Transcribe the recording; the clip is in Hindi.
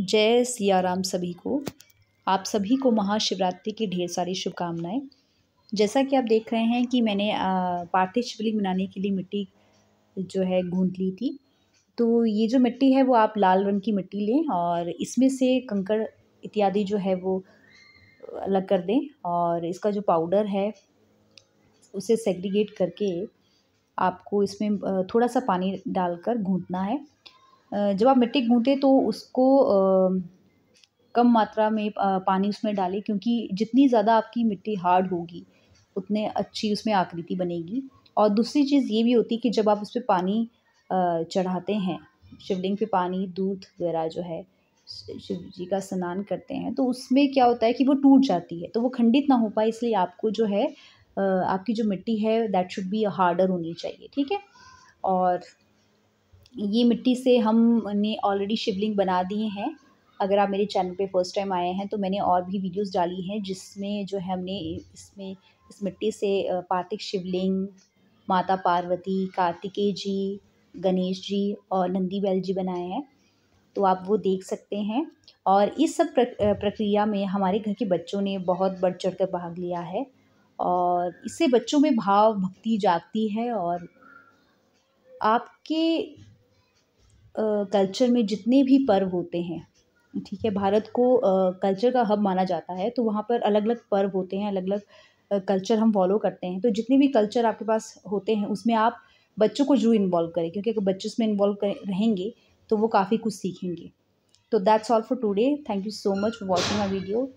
जय सियाराम सभी को आप सभी को महाशिवरात्रि की ढेर सारी शुभकामनाएं जैसा कि आप देख रहे हैं कि मैंने पार्थिव शिवलिंग बनाने के लिए मिट्टी जो है गूंद ली थी तो ये जो मिट्टी है वो आप लाल रंग की मिट्टी लें और इसमें से कंकड़ इत्यादि जो है वो अलग कर दें और इसका जो पाउडर है उसे सेग्रीगेट करके आपको इसमें थोड़ा सा पानी डालकर गूंथना है जब आप मिट्टी गूँथें तो उसको कम मात्रा में पानी उसमें डालें क्योंकि जितनी ज़्यादा आपकी मिट्टी हार्ड होगी उतने अच्छी उसमें आकृति बनेगी और दूसरी चीज़ ये भी होती है कि जब आप उस पर पानी चढ़ाते हैं शिवलिंग पे पानी दूध वगैरह जो है शिव जी का स्नान करते हैं तो उसमें क्या होता है कि वो टूट जाती है तो वो खंडित ना हो पाए इसलिए आपको जो है आपकी जो मिट्टी है दैट शुड बी हार्डर होनी चाहिए ठीक है और ये मिट्टी से हमने ऑलरेडी शिवलिंग बना दिए हैं अगर आप मेरे चैनल पे फर्स्ट टाइम आए हैं तो मैंने और भी वीडियोस डाली हैं जिसमें जो है हमने इसमें इस मिट्टी से पार्थिक शिवलिंग माता पार्वती कार्तिकेय जी गणेश जी और नंदी बैल जी बनाए हैं तो आप वो देख सकते हैं और इस सब प्रक्रिया में हमारे घर के बच्चों ने बहुत बढ़ चढ़ कर भाग लिया है और इससे बच्चों में भाव भक्ति जागती है और आपके कल्चर में जितने भी पर्व होते हैं ठीक है भारत को कल्चर का हब माना जाता है तो वहाँ पर अलग अलग पर्व होते हैं अलग अलग कल्चर हम फॉलो करते हैं तो जितने भी कल्चर आपके पास होते हैं उसमें आप बच्चों को जरूर इन्वॉल्व करें क्योंकि अगर बच्चे उसमें इन्वॉल्व रहेंगे तो वो काफ़ी कुछ सीखेंगे तो that's all for today thank you so much for watching a video